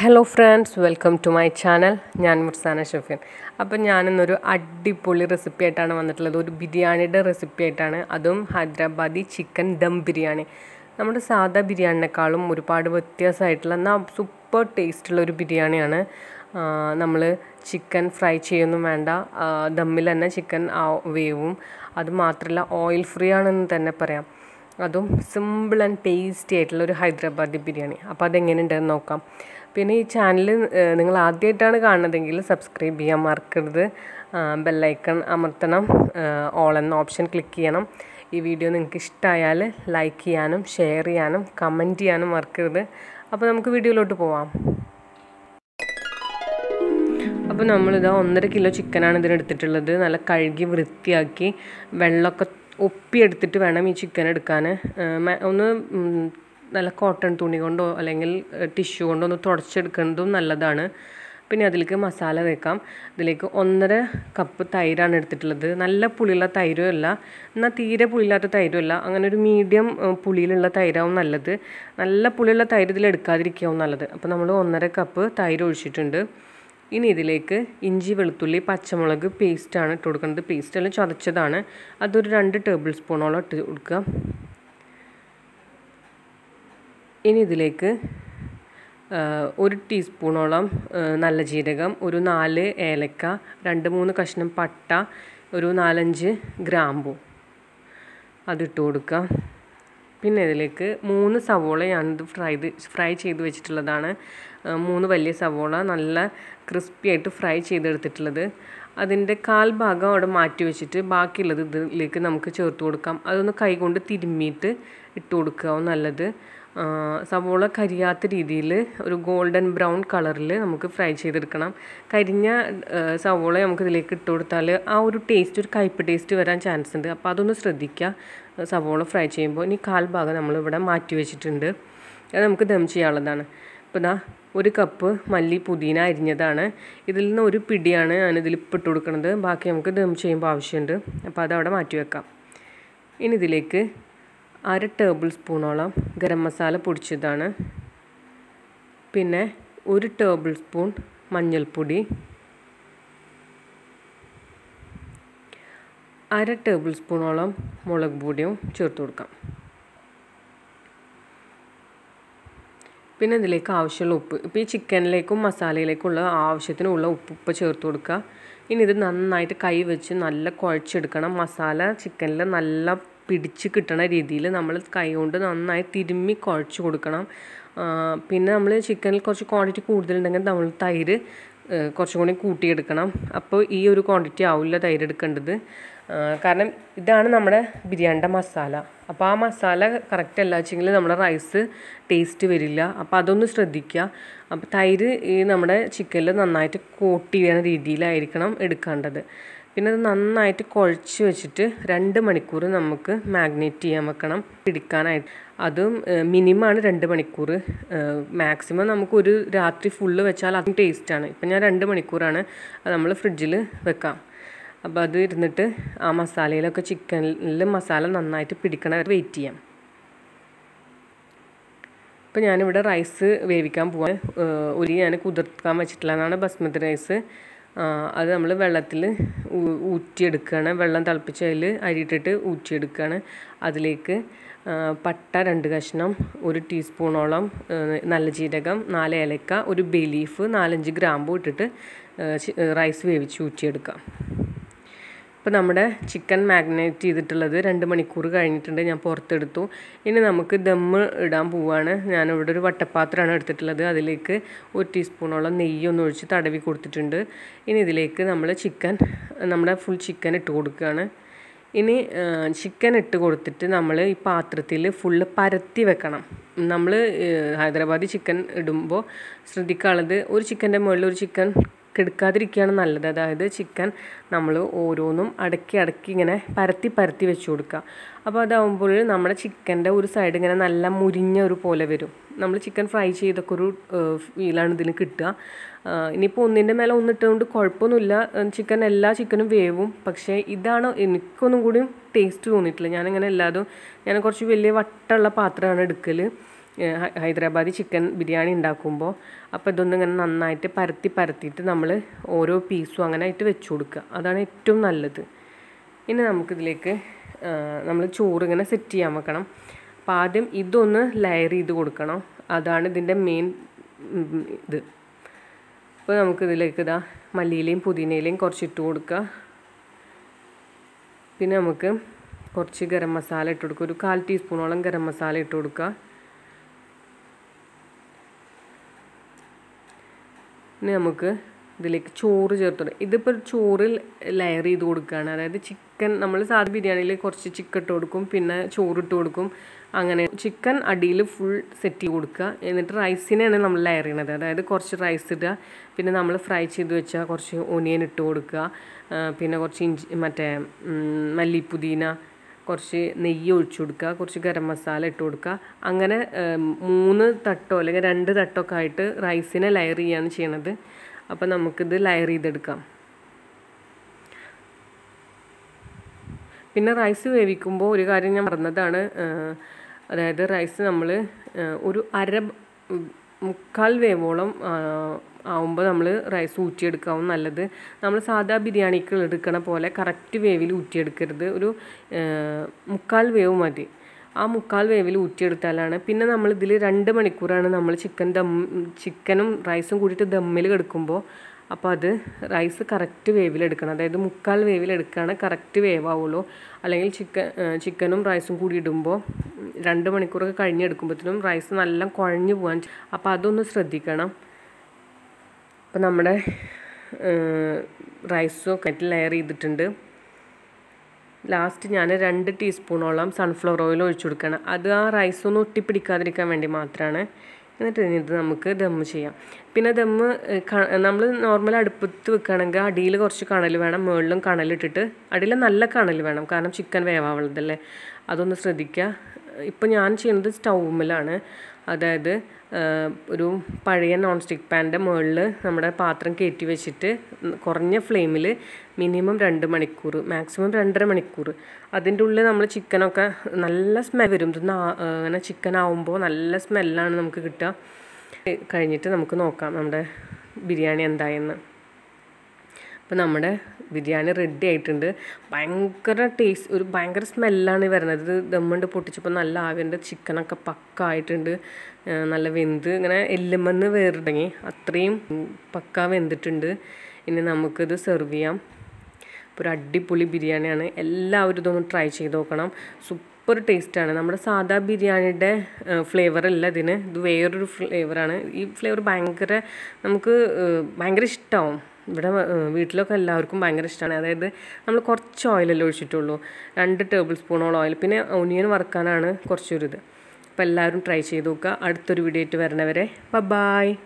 hello friends welcome to my channel ഞാൻ മുർസാന ഷെഫിൻ അപ്പോൾ ഞാനിന്നൊരു അടിപൊളി റെസിപ്പി ആയിട്ടാണ് വന്നിട്ടുള്ളത് ഒരു ബിരിയാണിയുടെ റെസിപ്പി ആയിട്ടാണ് അതും ഹൈദരാബാദി ചിക്കൻ ദം ബിരിയാണി നമ്മുടെ സാധാ ബിരിയാണിനേക്കാളും ഒരുപാട് വ്യത്യാസമായിട്ടുള്ള എന്നാൽ സൂപ്പർ ടേസ്റ്റുള്ള ഒരു ബിരിയാണിയാണ് നമ്മൾ ചിക്കൻ ഫ്രൈ ചെയ്യൊന്നും വേണ്ട ദമ്മിൽ തന്നെ ചിക്കൻ വേവും അത് മാത്രമല്ല ഓയിൽ ഫ്രീ ആണെന്ന് തന്നെ പറയാം അതും സിമ്പിൾ ആൻഡ് ടേസ്റ്റി ആയിട്ടുള്ള ഒരു ഹൈദരാബാദി ബിരിയാണി അപ്പോൾ അതെങ്ങനെ ഉണ്ടെന്ന് നോക്കാം പിന്നെ ഈ ചാനൽ നിങ്ങൾ ആദ്യമായിട്ടാണ് കാണുന്നതെങ്കിൽ സബ്സ്ക്രൈബ് ചെയ്യാൻ മറക്കരുത് ബെല്ലൈക്കൺ അമർത്തണം ഓൾ എന്ന ഓപ്ഷൻ ക്ലിക്ക് ചെയ്യണം ഈ വീഡിയോ നിങ്ങൾക്ക് ഇഷ്ടമായാൽ ലൈക്ക് ചെയ്യാനും ഷെയർ ചെയ്യാനും കമൻറ്റ് ചെയ്യാനും മറക്കരുത് അപ്പോൾ നമുക്ക് വീഡിയോയിലോട്ട് പോവാം അപ്പോൾ നമ്മളിതാ ഒന്നര കിലോ ചിക്കനാണ് ഇതിനെടുത്തിട്ടുള്ളത് നല്ല കഴുകി വൃത്തിയാക്കി വെള്ളമൊക്കെ ഒപ്പിയെടുത്തിട്ട് വേണം ഈ ചിക്കൻ എടുക്കാൻ ഒന്ന് നല്ല കോട്ടൺ തുണി കൊണ്ടോ അല്ലെങ്കിൽ ടിഷ്യൂ കൊണ്ടോ ഒന്ന് തുടച്ചെടുക്കുന്നതും നല്ലതാണ് പിന്നെ അതിലേക്ക് മസാല വെക്കാം അതിലേക്ക് ഒന്നര കപ്പ് തൈരാണ് എടുത്തിട്ടുള്ളത് നല്ല പുളിയുള്ള തൈരും അല്ല എന്നാൽ തീരെ പുളിയില്ലാത്ത തൈരും അല്ല അങ്ങനെ ഒരു മീഡിയം പുളിയിലുള്ള തൈരാവും നല്ലത് നല്ല പുളിയുള്ള തൈര് ഇതിൽ എടുക്കാതിരിക്കാവും നല്ലത് അപ്പോൾ നമ്മൾ ഒന്നര കപ്പ് തൈര് ഒഴിച്ചിട്ടുണ്ട് ഇനി ഇതിലേക്ക് ഇഞ്ചി വെളുത്തുള്ളി പച്ചമുളക് പേസ്റ്റാണ് ഇട്ട് കൊടുക്കുന്നത് പേസ്റ്റ് എല്ലാം ചതച്ചതാണ് അതൊരു രണ്ട് ടേബിൾ സ്പൂണോളം ഇട്ട് കൊടുക്കുക ഇനി ഇതിലേക്ക് ഒരു ടീസ്പൂണോളം നല്ല ജീരകം ഒരു നാല് ഏലക്ക രണ്ട് മൂന്ന് കഷ്ണം പട്ട ഒരു നാലഞ്ച് ഗ്രാമ്പു അതിട്ട് കൊടുക്കുക പിന്നെ ഇതിലേക്ക് മൂന്ന് സവോള ഞാനിത് ഫ്രൈ ഫ്രൈ ചെയ്ത് വെച്ചിട്ടുള്ളതാണ് മൂന്ന് വലിയ സവോള നല്ല ക്രിസ്പി ആയിട്ട് ഫ്രൈ ചെയ്തെടുത്തിട്ടുള്ളത് അതിൻ്റെ കാൽ ഭാഗം അവിടെ മാറ്റി വെച്ചിട്ട് ബാക്കിയുള്ളത് ഇതിലേക്ക് നമുക്ക് ചേർത്ത് കൊടുക്കാം അതൊന്ന് കൈകൊണ്ട് തിരുമ്മിയിട്ട് ഇട്ട് കൊടുക്കുക നല്ലത് സവോള കരിയാത്ത രീതിയിൽ ഒരു ഗോൾഡൻ ബ്രൗൺ കളറിൽ നമുക്ക് ഫ്രൈ ചെയ്തെടുക്കണം കരിഞ്ഞ സവോള നമുക്ക് ഇതിലേക്ക് ഇട്ട് കൊടുത്താൽ ആ ഒരു ടേസ്റ്റ് ഒരു കയ്പ് ടേസ്റ്റ് വരാൻ ചാൻസ് ഉണ്ട് അപ്പോൾ അതൊന്ന് ശ്രദ്ധിക്കുക സവോള ഫ്രൈ ചെയ്യുമ്പോൾ ഇനി കാൽ ഭാഗം നമ്മളിവിടെ മാറ്റി വെച്ചിട്ടുണ്ട് അത് നമുക്ക് ദം ചെയ്യാനുള്ളതാണ് ഇപ്പോൾ ഇതാ ഒരു കപ്പ് മല്ലി പുതിന അരിഞ്ഞതാണ് ഇതിൽ നിന്ന് ഒരു പിടിയാണ് ഞാനിതിൽ ഇപ്പിട്ട് കൊടുക്കുന്നത് ബാക്കി നമുക്ക് ദം ചെയ്യുമ്പോൾ ആവശ്യമുണ്ട് അപ്പോൾ അതവിടെ മാറ്റി വെക്കാം ഇനി ഇതിലേക്ക് അര ടേബിൾ സ്പൂണോളം ഗരം മസാല പൊടിച്ചതാണ് പിന്നെ ഒരു ടേബിൾ സ്പൂൺ മഞ്ഞൾപ്പൊടി അര ടേബിൾ സ്പൂണോളം മുളക് പൊടിയും ചേർത്ത് കൊടുക്കാം പിന്നെ ഇതിലേക്ക് ആവശ്യമുള്ള ഉപ്പ് ഇപ്പോൾ ഈ ചിക്കനിലേക്കും മസാലയിലേക്കുള്ള ആവശ്യത്തിനുള്ള ഉപ്പ് ഉപ്പ് ചേർത്ത് കൊടുക്കുക ഇനി ഇത് നന്നായിട്ട് കൈ വെച്ച് നല്ല കുഴച്ചെടുക്കണം മസാല ചിക്കനിൽ നല്ല പിടിച്ച് കിട്ടണ രീതിയിൽ നമ്മൾ കൈകൊണ്ട് നന്നായി തിരുമ്മി കുഴച്ച് കൊടുക്കണം പിന്നെ നമ്മൾ ചിക്കനിൽ കുറച്ച് ക്വാണ്ടിറ്റി കൂടുതലുണ്ടെങ്കിൽ നമ്മൾ തൈര് കുറച്ചും കൂടി കൂട്ടിയെടുക്കണം അപ്പോൾ ഈ ഒരു ക്വാണ്ടിറ്റി ആവില്ല തൈര് എടുക്കേണ്ടത് കാരണം ഇതാണ് നമ്മുടെ ബിരിയാണിൻ്റെ മസാല അപ്പോൾ ആ മസാല കറക്റ്റ് അല്ല വെച്ചെങ്കിൽ നമ്മുടെ റൈസ് ടേസ്റ്റ് വരില്ല അപ്പോൾ അതൊന്ന് ശ്രദ്ധിക്കുക അപ്പോൾ തൈര് ഈ നമ്മുടെ ചിക്കനിൽ നന്നായിട്ട് കോട്ടി ചെയ്യുന്ന രീതിയിലായിരിക്കണം എടുക്കേണ്ടത് പിന്നെ അത് നന്നായിട്ട് കുഴച്ച് വെച്ചിട്ട് രണ്ട് മണിക്കൂർ നമുക്ക് മാഗ്നേറ്റ് ചെയ്യാൻ വെക്കണം പിടിക്കാനായിട്ട് അതും മിനിമമാണ് രണ്ട് മണിക്കൂർ മാക്സിമം നമുക്ക് ഒരു രാത്രി ഫുള്ള് വെച്ചാൽ അതും ടേസ്റ്റാണ് ഇപ്പം ഞാൻ രണ്ട് മണിക്കൂറാണ് അത് നമ്മൾ ഫ്രിഡ്ജിൽ വെക്കാം അപ്പോൾ അത് ഇരുന്നിട്ട് ആ മസാലയിലൊക്കെ ചിക്കനിൽ മസാല നന്നായിട്ട് പിടിക്കണ വെയിറ്റ് ചെയ്യാം അപ്പോൾ ഞാനിവിടെ റൈസ് വേവിക്കാൻ പോവാൻ ഒരു ഞാൻ കുതിർക്കാൻ വെച്ചിട്ടില്ല എന്നാണ് ബസ്മതി റൈസ് അത് നമ്മൾ വെള്ളത്തിൽ ഊറ്റിയെടുക്കുകയാണ് വെള്ളം തിളപ്പിച്ച് അതിൽ അരിയിട്ടിട്ട് ഊറ്റിയെടുക്കുകയാണ് അതിലേക്ക് പട്ട രണ്ട് കഷ്ണം ഒരു ടീസ്പൂണോളം നല്ല ജീരകം നാല് ഏലക്ക ഒരു ബേ ലീഫ് നാലഞ്ച് ഗ്രാമ്പു ഇട്ടിട്ട് റൈസ് വേവിച്ച് ഊറ്റിയെടുക്കാം അപ്പോൾ നമ്മുടെ ചിക്കൻ മാഗ്നേറ്റ് ചെയ്തിട്ടുള്ളത് രണ്ട് മണിക്കൂർ കഴിഞ്ഞിട്ടുണ്ട് ഞാൻ പുറത്തെടുത്തു ഇനി നമുക്ക് ദമ്മ് ഇടാൻ പോവുകയാണ് ഞാനിവിടെ ഒരു വട്ടപ്പാത്രമാണ് എടുത്തിട്ടുള്ളത് അതിലേക്ക് ഒരു ടീസ്പൂണോളം നെയ്യൊന്നും ഒഴിച്ച് തടവി കൊടുത്തിട്ടുണ്ട് ഇനി ഇതിലേക്ക് നമ്മൾ ചിക്കൻ നമ്മുടെ ഫുൾ ചിക്കൻ ഇട്ട് കൊടുക്കുകയാണ് ഇനി ചിക്കൻ ഇട്ട് കൊടുത്തിട്ട് നമ്മൾ ഈ പാത്രത്തിൽ ഫുള്ള് പരത്തി വെക്കണം നമ്മൾ ഹൈദരാബാദി ചിക്കൻ ഇടുമ്പോൾ ശ്രദ്ധിക്കാനുള്ളത് ഒരു ചിക്കൻ്റെ മുകളിൽ ഒരു ചിക്കൻ കെടുക്കാതിരിക്കുകയാണ് നല്ലത് അതായത് ചിക്കൻ നമ്മൾ ഓരോന്നും അടക്കി അടക്കി ഇങ്ങനെ പരത്തി പരത്തി വെച്ച് കൊടുക്കുക അപ്പോൾ അതാവുമ്പോൾ നമ്മുടെ ചിക്കൻ്റെ ഒരു സൈഡ് ഇങ്ങനെ നല്ല മുരിഞ്ഞ ഒരു പോലെ വരും നമ്മൾ ചിക്കൻ ഫ്രൈ ചെയ്തൊക്കെ ഒരു ഫീലാണ് ഇതിന് കിട്ടുക ഇനിയിപ്പോൾ ഒന്നിൻ്റെ മേലെ ഒന്നിട്ടുകൊണ്ട് കുഴപ്പമൊന്നുമില്ല ചിക്കൻ എല്ലാ ചിക്കനും വേവും പക്ഷേ ഇതാണ് എനിക്കൊന്നും കൂടി ടേസ്റ്റ് തോന്നിയിട്ടില്ല ഞാനിങ്ങനെ എല്ലാതും ഞാൻ കുറച്ച് വലിയ വട്ടമുള്ള പാത്രമാണ് എടുക്കൽ ഹൈദരാബാദി ചിക്കൻ ബിരിയാണി ഉണ്ടാക്കുമ്പോൾ അപ്പോൾ ഇതൊന്നും ഇങ്ങനെ നന്നായിട്ട് പരത്തി പരത്തിയിട്ട് നമ്മൾ ഓരോ പീസും അങ്ങനെ ആയിട്ട് വെച്ചു കൊടുക്കുക അതാണ് ഏറ്റവും നല്ലത് ഇനി നമുക്കിതിലേക്ക് നമ്മൾ ചോറ് ഇങ്ങനെ സെറ്റ് ചെയ്യാൻ വെക്കണം അപ്പം ആദ്യം ഇതൊന്ന് ലെയർ ചെയ്ത് കൊടുക്കണം അതാണ് ഇതിൻ്റെ മെയിൻ ഇത് അപ്പോൾ നമുക്കിതിലേക്ക് ഇതാ മല്ലിയിലയും പുതിനയിലയും കുറച്ചിട്ട് കൊടുക്കുക പിന്നെ നമുക്ക് കുറച്ച് ഗരം മസാല ഇട്ട് കൊടുക്കുക ഒരു കാൽ ടീസ്പൂണോളം ഗരം മസാല ഇട്ട് കൊടുക്കുക ഇനി നമുക്ക് ഇതിലേക്ക് ചോറ് ചേർത്ത് ഇതിപ്പോൾ ചോറിൽ ലെയർ ചെയ്ത് കൊടുക്കുകയാണ് അതായത് ചിക്കൻ നമ്മൾ സാധാ ബിരിയാണിയിൽ കുറച്ച് ചിക്കൻ ഇട്ട് കൊടുക്കും പിന്നെ ചോറ് ഇട്ട് കൊടുക്കും അങ്ങനെ ചിക്കൻ അടിയിൽ ഫുൾ സെറ്റ് ചെയ്ത് കൊടുക്കുക എന്നിട്ട് റൈസിനെയാണ് നമ്മൾ ലെയർ ചെയ്യണത് അതായത് കുറച്ച് റൈസ് ഇടുക പിന്നെ നമ്മൾ ഫ്രൈ ചെയ്ത് വെച്ച കുറച്ച് ഒനിയൻ ഇട്ട് കൊടുക്കുക പിന്നെ കുറച്ച് ഇഞ്ചി മറ്റേ മല്ലി പുതിന കുറച്ച് നെയ്യ് ഒഴിച്ചു കൊടുക്കുക കുറച്ച് ഗരം മസാല ഇട്ട് കൊടുക്കുക അങ്ങനെ മൂന്ന് തട്ടോ അല്ലെങ്കിൽ രണ്ട് തട്ടൊക്കെ ആയിട്ട് റൈസിനെ ലയർ ചെയ്യുകയാണ് ചെയ്യണത് അപ്പോൾ നമുക്കിത് ലയർ ചെയ്തെടുക്കാം പിന്നെ റൈസ് വേവിക്കുമ്പോൾ ഒരു കാര്യം ഞാൻ പറഞ്ഞതാണ് അതായത് റൈസ് നമ്മൾ ഒരു അര മുക്കാൽ വേവോളം ആവുമ്പോൾ നമ്മൾ റൈസ് ഊറ്റിയെടുക്കാവും നല്ലത് നമ്മൾ സാധാ ബിരിയാണിക്ക് എടുക്കണ പോലെ കറക്റ്റ് വേവിൽ ഊറ്റിയെടുക്കരുത് ഒരു മുക്കാൽ വേവ് മതി ആ മുക്കാൽ വേവിൽ ഊറ്റിയെടുത്താലാണ് പിന്നെ നമ്മൾ ഇതിൽ രണ്ട് മണിക്കൂറാണ് നമ്മൾ ചിക്കൻ ദം ചിക്കനും റൈസും കൂടിയിട്ട് ദമ്മിൽ കിടക്കുമ്പോൾ അപ്പോൾ അത് റൈസ് കറക്റ്റ് വേവിലെടുക്കണം അതായത് മുക്കാൽ വേവിലെടുക്കുകയാണ് കറക്റ്റ് വേവാവുള്ളൂ അല്ലെങ്കിൽ ചിക്കൻ ചിക്കനും റൈസും കൂടി ഇടുമ്പോൾ രണ്ട് മണിക്കൂറൊക്കെ കഴിഞ്ഞെടുക്കുമ്പോഴത്തേനും റൈസ് നല്ല കുഴഞ്ഞു പോകാൻ അപ്പോൾ അതൊന്ന് ശ്രദ്ധിക്കണം അപ്പോൾ നമ്മുടെ റൈസും ഒക്കെ ലെയർ ചെയ്തിട്ടുണ്ട് ലാസ്റ്റ് ഞാൻ രണ്ട് ടീസ്പൂണോളം സൺഫ്ലവർ ഓയിൽ ഒഴിച്ചു കൊടുക്കണം അത് ആ റൈസൊന്നും ഒട്ടിപ്പിടിക്കാതിരിക്കാൻ വേണ്ടി മാത്രമാണ് എന്നിട്ട് ഇത് നമുക്ക് ദമ്മ് ചെയ്യാം പിന്നെ ദമ്മ് നമ്മൾ നോർമൽ അടുപ്പത്ത് വെക്കുകയാണെങ്കിൽ അടിയിൽ കുറച്ച് കണൽ വേണം മുകളിലും കണലിട്ടിട്ട് അടിയിൽ നല്ല കണൽ വേണം കാരണം ചിക്കൻ വേവാവുള്ളതല്ലേ അതൊന്ന് ശ്രദ്ധിക്കുക ഇപ്പം ഞാൻ ചെയ്യുന്നത് സ്റ്റൗമിലാണ് അതായത് ഒരു പഴയ നോൺ സ്റ്റിക്ക് പാൻ്റെ മുകളിൽ നമ്മുടെ പാത്രം കയറ്റി വെച്ചിട്ട് കുറഞ്ഞ ഫ്ലെയിമിൽ മിനിമം രണ്ട് മണിക്കൂർ മാക്സിമം രണ്ടര മണിക്കൂർ അതിൻ്റെ ഉള്ളിൽ നമ്മൾ ചിക്കനൊക്കെ നല്ല സ്മെൽ വരും ഇതൊന്ന് അങ്ങനെ ചിക്കൻ ആവുമ്പോൾ നല്ല സ്മെല്ലാണ് നമുക്ക് കിട്ടുക കഴിഞ്ഞിട്ട് നമുക്ക് നോക്കാം നമ്മുടെ ബിരിയാണി എന്തായെന്ന് ഇപ്പം നമ്മുടെ ബിരിയാണി റെഡി ആയിട്ടുണ്ട് ഭയങ്കര ടേസ്റ്റ് ഒരു ഭയങ്കര സ്മെല്ലാണ് വരുന്നത് ഇത് ദമ്മുണ്ട് പൊട്ടിച്ചപ്പോൾ നല്ല ആവിൻ്റെ ചിക്കനൊക്കെ ആയിട്ടുണ്ട് നല്ല വെന്ത് ഇങ്ങനെ എല്ലുമെന്ന് വേറിടങ്ങി അത്രയും പക്ക വെന്തിട്ടുണ്ട് ഇനി നമുക്കിത് സെർവ് ചെയ്യാം ഒരു അടിപൊളി ബിരിയാണിയാണ് എല്ലാവരും ഇതൊന്ന് ട്രൈ ചെയ്ത് നോക്കണം സൂപ്പർ ടേസ്റ്റാണ് നമ്മുടെ സാധാ ബിരിയാണിയുടെ ഫ്ലേവർ അല്ല ഇതിന് ഇത് വേറൊരു ഫ്ലേവറാണ് ഈ ഫ്ലേവർ ഭയങ്കര നമുക്ക് ഭയങ്കര ഇഷ്ടമാവും ഇവിടെ വീട്ടിലൊക്കെ എല്ലാവർക്കും ഭയങ്കര ഇഷ്ടമാണ് അതായത് നമ്മൾ കുറച്ച് ഓയിലല്ലേ ഒഴിച്ചിട്ടുള്ളൂ രണ്ട് ടേബിൾ സ്പൂണോളം ഓയിൽ പിന്നെ ഒനിയൻ വറുക്കാനാണ് കുറച്ചൊരിത് അപ്പോൾ എല്ലാവരും ട്രൈ ചെയ്ത് നോക്കുക അടുത്തൊരു വീഡിയോ ആയിട്ട് വരണവരെ ബ ബായ്